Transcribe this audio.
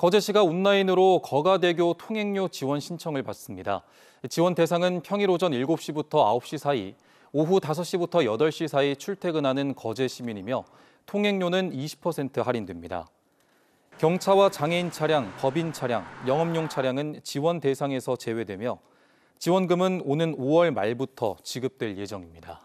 거제시가 온라인으로 거가대교 통행료 지원 신청을 받습니다. 지원 대상은 평일 오전 7시부터 9시 사이, 오후 5시부터 8시 사이 출퇴근하는 거제 시민이며 통행료는 20% 할인됩니다. 경차와 장애인 차량, 법인 차량, 영업용 차량은 지원 대상에서 제외되며 지원금은 오는 5월 말부터 지급될 예정입니다.